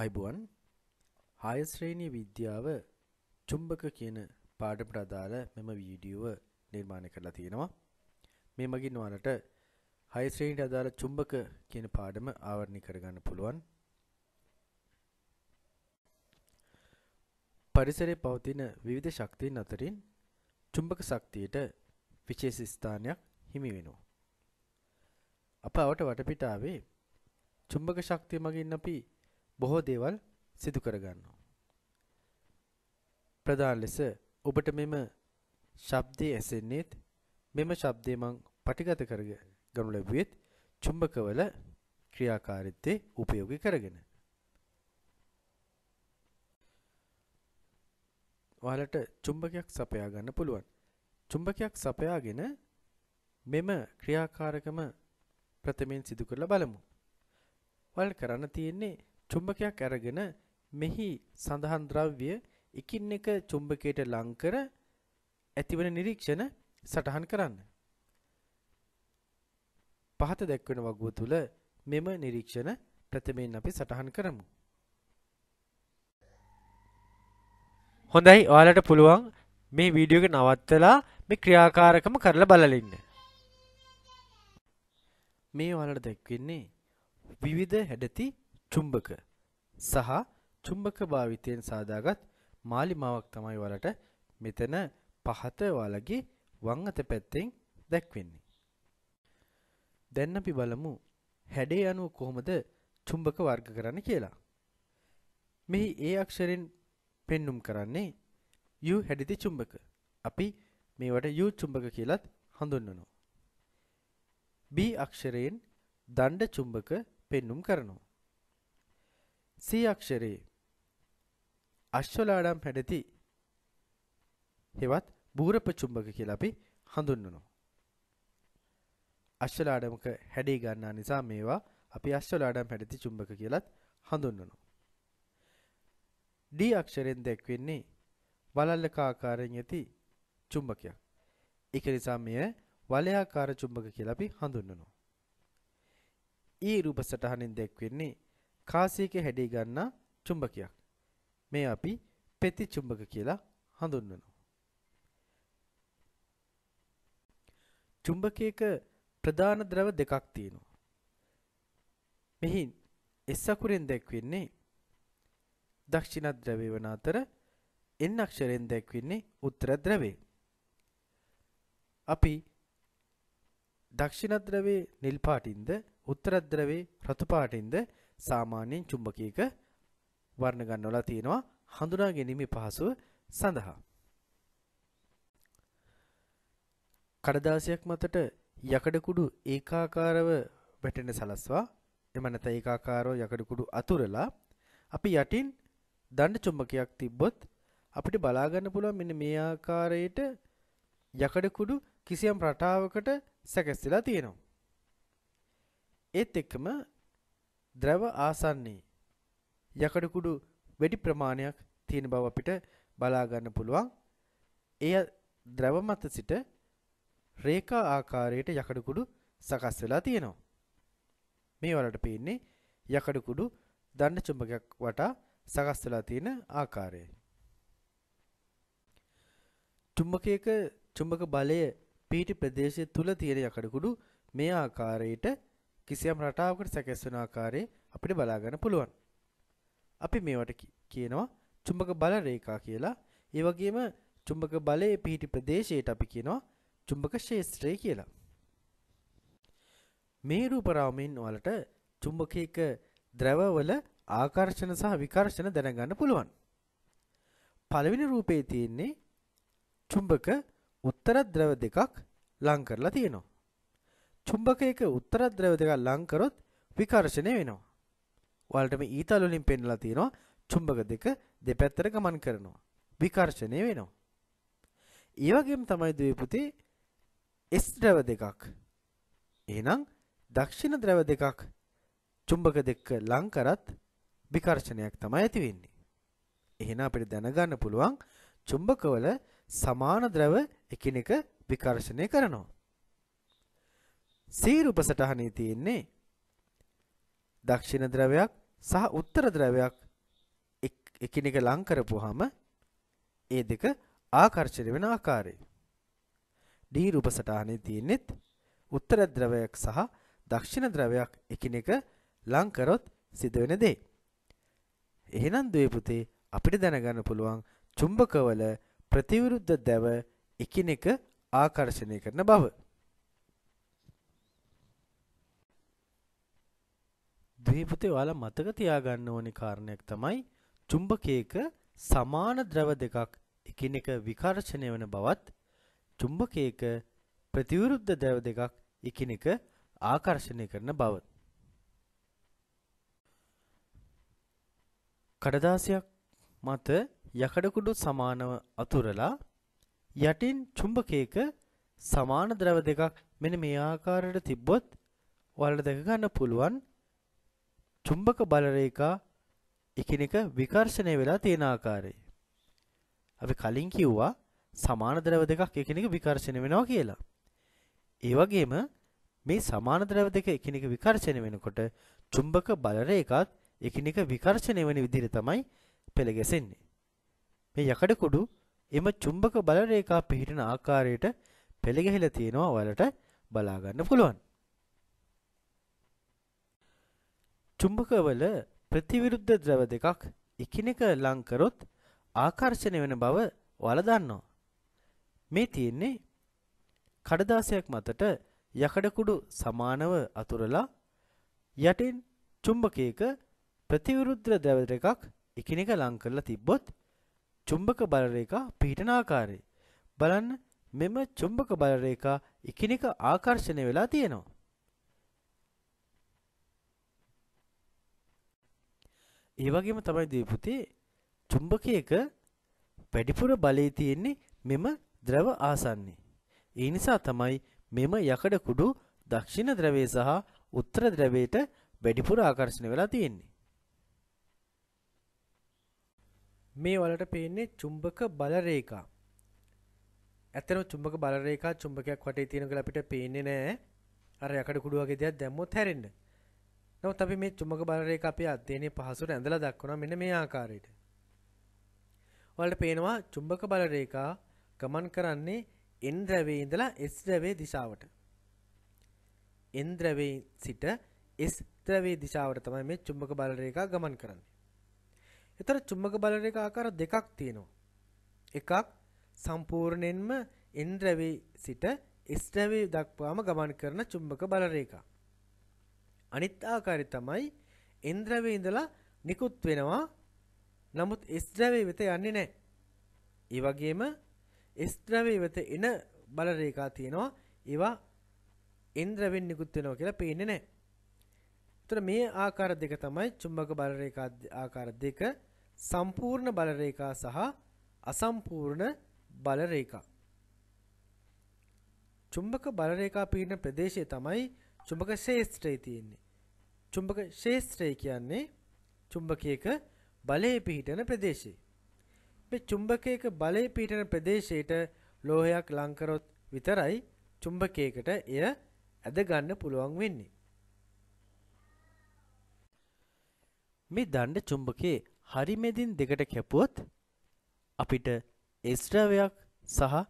අයිබුවන් හායශ්‍රේණී විද්‍යාව චුම්භක කියන පාඩමට අදාළ මෙම වීඩියෝව නිර්මාණය කරලා තියෙනවා. මේ මගින් ඔයාලට හායශ්‍රේණීට අදාළ චුම්භක කියන පාඩම ආවරණය කරගන්න පුළුවන්. පරිසරයේ පවතින විවිධ ශක්තියන් අතරින් චුම්භක ශක්තියට විශේෂ ස්ථානයක් හිමි වෙනවා. අප අවට වටපිටාවේ චුම්භක ශක්තිය මගින් අපි බොහෝ දේවල් සිදු කරගන්නවා. ප්‍රධාන ලෙස ඔබට මෙම ශබ්දයේ ඇසෙන්නේත් මෙම ශබ්දේ මං පටිගත කර ගනු ලැබුවෙත් චුම්බකවල ක්‍රියාකාරීත්වයේ උපයෝගී කරගෙන. ඔයාලට චුම්බකයක් සපයා ගන්න පුළුවන්. චුම්බකයක් සපයාගෙන මෙම ක්‍රියාකාරකම ප්‍රථමයෙන් සිදු කරලා බලමු. ඔයාලට කරන්න තියෙන්නේ චුම්බකයක් අරගෙන මෙහි සඳහන් ද්‍රව්‍ය එකින් එක චුම්බකයට ලං කර ඇතිවන නිරීක්ෂණ සටහන් කරන්න. පහත දැක්වෙන වගුව තුල මෙම නිරීක්ෂණ ප්‍රථමයෙන් අපි සටහන් කරමු. හොඳයි ඔයාලට පුළුවන් මේ වීඩියෝ එක නවත්තලා මේ ක්‍රියාකාරකම කරලා බලලා ඉන්න. මේ ඔයාලට දැක්වෙන්නේ විවිධ හැඩති චුම්බක සහ චුම්බක භාවිතයෙන් සාදාගත් මාලිමාවක් තමයි වලට මෙතන පහත ඔයාලගේ වම් අත පැත්තෙන් දැක්වෙන්නේ. දැන් අපි බලමු හැඩය අනුව කොහොමද චුම්බක වර්ග කරන්න කියලා. මෙහි ඒ අක්ෂරෙන් පෙන්눔 කරන්නේ U හැඩිති චුම්බක. අපි මේවට U චුම්බක කියලත් හඳුන්වනවා. B අක්ෂරයෙන් දණ්ඩ චුම්බක පෙන්눔 කරනවා. සීයක්ෂරයේ අශ්වලාඩම් පැඩති හෙවත් බූරපචුම්බක කියලා අපි හඳුන්වනවා. අශ්වලාඩමක හැඩේ ගන්නා නිසා මේවා අපි අශ්වලාඩම් පැඩති චුම්බක කියලත් හඳුන්වනවා. D අක්ෂරයෙන් දැක්වෙන්නේ වලල්ලක ආකාරයෙන් ඇති චුම්බකයක්. ඒක නිසා මෙය වලයාකාර චුම්බක කියලා අපි හඳුන්වනවා. E රූප සටහනෙන් දැක්වෙන්නේ කාසියක හැඩය ගන්නා චුම්බකයක්. මේ අපි පෙති චුම්බක කියලා හඳුන්වනවා. චුම්බකයක ප්‍රධාන ද්‍රව දෙකක් තියෙනවා. මෙහි S අකුරෙන් දැක්වෙන්නේ දක්ෂිණ ද්‍රවය වන අතර N අක්ෂරයෙන් දැක්වෙන්නේ උත්තර ද්‍රවය. අපි දක්ෂිණ ද්‍රවයේ නිල් පාටින්ද උත්තර ද්‍රවයේ රතු පාටින්ද සාමාන්‍යයෙන් චුම්බකීක වර්ණ ගන්නවලා තියෙනවා හඳුනා ගැනීමේ පහසුව සඳහා. කඩදාසියක් මතට යකඩ කුඩු ඒකාකාරව වැටෙන සලස්වා එම නැත ඒකාකාරව යකඩ කුඩු අතුරලා අපි යටින් දණ්ඩ චුම්බකයක් තිබ්බොත් අපිට බලා ගන්න පුළුවන් මෙන්න මේ ආකාරයට යකඩ කුඩු කිසියම් රටාවකට සැකැස්සලා තියෙනවා. ඒත් එක්කම ද්‍රව ආසන්නයේ යකඩ කුඩු වැඩි ප්‍රමාණයක් තියෙන බව අපිට බලා ගන්න පුළුවන්. එය ද්‍රව මත සිට රේඛා ආකාරයට යකඩ කුඩු සකස් වෙලා තියෙනවා. මේ වලට පේන්නේ යකඩ කුඩු දණ්ඩ චුම්බකයක් වටා සකස් වෙලා තියෙන ආකාරයයි. චුම්බකයක චුම්බක බලය පිහිටි ප්‍රදේශය තුල තියෙන යකඩ කුඩු මේ ආකාරයට කිසියම් රටාවකට සැකස් වෙන ආකාරයේ අපිට බලා ගන්න පුළුවන්. අපි මේවට කියනවා චුම්බක බල රේඛා කියලා. ඒ වගේම චුම්බක බලයේ පිහිටි ප්‍රදේශයට අපි කියනවා චුම්බක ක්ෂේත්‍රය කියලා. මේ රූපරාමයෙන් වලට චුම්බකයක ද්‍රවවල ආකර්ෂණ සහ විකර්ෂණ දැනගන්න පුළුවන්. පළවෙනි රූපේ තියෙන්නේ චුම්බක උත්තර ද්‍රව දෙකක් ලං කරලා තියෙනවා. චුම්බකයක උත්තර ද්‍රව දෙකක් ලං කරොත් විකර්ෂණය වෙනවා. ඔයාලට මේ ඊතල වලින් පෙන්නලා තියෙනවා චුම්බක දෙක දෙපැත්තට ගමන් කරනවා. විකර්ෂණය වෙනවා. ඒ වගේම තමයි ද්වීපුතේ S ද්‍රව දෙකක්. එහෙනම් දක්ෂිණ ද්‍රව දෙකක් චුම්බක දෙක ලං කරත් විකර්ෂණයක් තමයි ඇති වෙන්නේ. එහෙනම් අපිට දැනගන්න පුළුවන් චුම්බකවල සමාන ද්‍රව එකිනෙක විකර්ෂණය කරනවා. සීරූප සටහනේ තියෙන්නේ දක්ෂින ද්‍රවයක් සහ උත්තර ද්‍රවයක් එකිනෙක ලං කරපුවාම ඒ දෙක ආකර්ෂණය වෙන ආකාරය. ඩී රූප සටහනේ තියෙන්නේත් උත්තර ද්‍රවයක් සහ දක්ෂින ද්‍රවයක් එකිනෙක ලං කරොත් සිදුවෙන දේ. එහෙනම් දුවේ පුතේ අපිට දැනගන්න පුළුවන් චුම්බකවල ප්‍රතිවිරුද්ධ දැව එකිනෙක ආකර්ෂණය කරන බව. දීපුතේ ඔයාලා මතක තියාගන්න ඕනි කාරණයක් තමයි චුම්බකයක සමාන ද්‍රව දෙකක් එකිනෙක විකර්ෂණය වන බවත් චුම්බකයක ප්‍රතිවිරුද්ධ ද්‍රව දෙකක් එකිනෙක ආකර්ෂණය කරන බවත් කඩදාසියක් මත යකඩකුඩු සමානව අතුරලා යටින් චුම්බකයක සමාන ද්‍රව දෙකක් මෙන්න මේ ආකාරයට තිබ්බොත් ඔයාලට දැක ගන්න පුළුවන් චුම්බක බල රේඛා එකිනෙක විකර්ෂණය වෙලා තියෙන ආකාරය. අපි කලින් කිව්වා සමාන ද්‍රව දෙකක් එකිනෙක විකර්ෂණය වෙනවා කියලා. ඒ වගේම මේ සමාන ද්‍රව දෙක එකිනෙක විකර්ෂණය වෙනකොට චුම්බක බල රේඛාත් එකිනෙක විකර්ෂණය වෙන විදිහට තමයි පෙළ ගැසෙන්නේ. මේ යකඩ කුඩු එම චුම්බක බල රේඛා පිහිටන ආකාරයට පෙළ ගැහිලා තියෙනවා ඔයාලට බලා ගන්න පුළුවන්. චුම්බකවල ප්‍රතිවිරුද්ධ ද්‍රව දෙකක් එකිනෙක ලංකරොත් ආකර්ෂණය වෙන බව ඔයාලා දන්නවා. මේ තියෙන්නේ කඩදාසියක් මතට යකඩ කුඩු සමානව අතුරලා යටින් චුම්බකයක ප්‍රතිවිරුද්ධ ද්‍රව දෙකක් එකිනෙක ලං කරලා තිබ්බොත් චුම්බක බල රේඛා පිහිටන ආකාරය බලන්න මෙම චුම්බක බල රේඛා එකිනෙක ආකර්ෂණය වෙලා තියෙනවා. ඒ වගේම තමයි දීපුතේ චුම්බකයක වැඩිපුර බලය තියෙන්නේ මෙම ද්‍රව ආසන්නේ. ඒ නිසා තමයි මෙම යකඩ කුඩු දක්ෂිණ ද්‍රවයේ සහ උත්තර ද්‍රවයට වැඩිපුර ආකර්ෂණය වෙලා තියෙන්නේ. මේ වලට පේන්නේ චුම්බක බල රේඛා. ඇත්තම චුම්බක බල රේඛා චුම්බකයක් වටේ තියෙන කියලා අපිට පේන්නේ නැහැ. අර යකඩ කුඩු වගේ දෙයක් දැම්මොත් හැරෙන්නේ. නමුත් අපි මේ චුම්බක බල රේඛ අපේ අධ්‍යයනයේ පහසුවට ඇඳලා දක්වනවා මෙන්න මේ ආකාරයට. ඔයාලට පේනවා චුම්බක බල රේඛා ගමන් කරන්නේ N ද්‍රවයේ ඉඳලා S ද්‍රවයේ දිශාවට. N ද්‍රවයේ සිට S ද්‍රවයේ දිශාවට තමයි මේ චුම්බක බල රේඛා ගමන් කරන්නේ. ඒතර චුම්බක බල රේඛා ආකාර දෙකක් තියෙනවා. එකක් සම්පූර්ණයෙන්ම N ද්‍රවයේ සිට S ද්‍රවයේ දක්වාම ගමන් කරන චුම්බක බල රේඛා. අනිත් ආකාරය තමයි එන්ද්‍රවේ ඉඳලා නිකුත් වෙනවා. නමුත් S ද්‍රවයේ වෙත යන්නේ නැහැ. ඒ වගේම S ද්‍රවයේ වෙත එන බල රේඛා තියෙනවා. ඒවා එන්ද්‍රවෙන් නිකුත් වෙනවා කියලා පේන්නේ නැහැ. එතකොට මේ ආකාර දෙක තමයි චුම්බක බල රේඛා ආකාර දෙක සම්පූර්ණ බල රේඛා සහ අසම්පූර්ණ බල රේඛා. චුම්බක බල රේඛා පීඩන ප්‍රදේශය තමයි චුම්බක ශේෂත්‍රය තියෙන්නේ. චුම්බක ශේෂත්‍රය කියන්නේ චුම්බකයක බලය පිහිටන ප්‍රදේශය. මේ චුම්බකයක බලය පිහිටන ප්‍රදේශයට ලෝහයක් ලං කරොත් විතරයි චුම්බකයකට එය ඇද ගන්න පුළුවන් වෙන්නේ. මේ දණ්ඩ චුම්බකයේ හරිමෙදින් දෙකට කැපුවොත් අපිට ඒස්ද්‍රවයක් සහ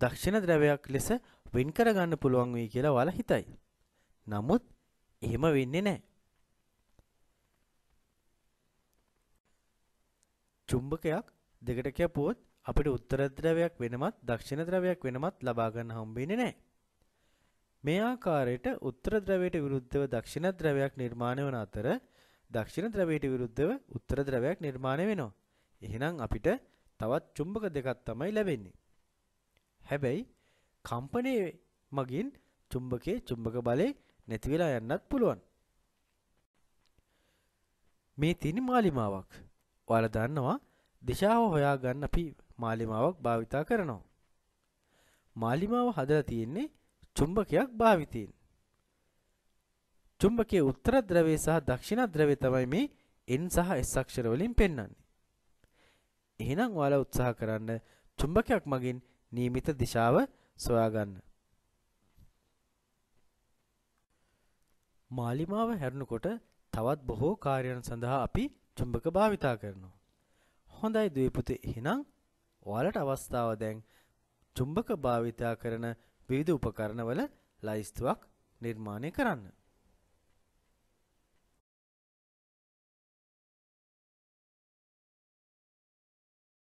දක්ෂිණ ද්‍රවයක් ලෙස වෙන් කරගන්න පුළුවන් වෙයි කියලා ඔයාලා හිතයි. නමුත් එහෙම වෙන්නේ නැහැ. චුම්බකයක් දෙකට කැපුවොත් අපිට උත්තර ද්‍රවයක් වෙනමත් දක්ෂිණ ද්‍රවයක් වෙනමත් ලබා ගන්න හම්බෙන්නේ නැහැ. මේ ආකාරයට උත්තර ද්‍රවයට විරුද්ධව දක්ෂිණ ද්‍රවයක් නිර්මාණය වන අතර දක්ෂිණ ද්‍රවයට විරුද්ධව උත්තර ද්‍රවයක් නිර්මාණය වෙනවා. එහෙනම් අපිට තවත් චුම්බක දෙකක් තමයි ලැබෙන්නේ. හැබැයි කම්පනයේ මගින් චුම්බකයේ චුම්බක බලය නැති වෙලා යන්නත් පුළුවන්. මේ තියෙන මාලිමාවක්. ඔයාලා දන්නවා දිශාව හොයාගන්න අපි මාලිමාවක් භාවිතා කරනවා. මාලිමාව හදලා තියෙන්නේ චුම්බකයක් භාවිතයෙන්. චුම්බකයේ උත්තර ද්‍රවය සහ දක්ෂිණ ද්‍රවය තමයි මේ N සහ S අක්ෂර වලින් පෙන්වන්නේ. එහෙනම් ඔයාලා උත්සාහ කරන්න චුම්බකයක් මගින් නියමිත දිශාව සොයාගන්න. මාලිමාව හැරුණකොට තවත් බොහෝ කාර්යයන් සඳහා අපි චුම්බක භාවිතා කරනවා. හොඳයි දුවපුතේ එහෙනම් ඔයාලට අවස්ථාව දැන් චුම්බක භාවිතා කරන විවිධ උපකරණවල ලයිස්තුවක් නිර්මාණය කරන්න.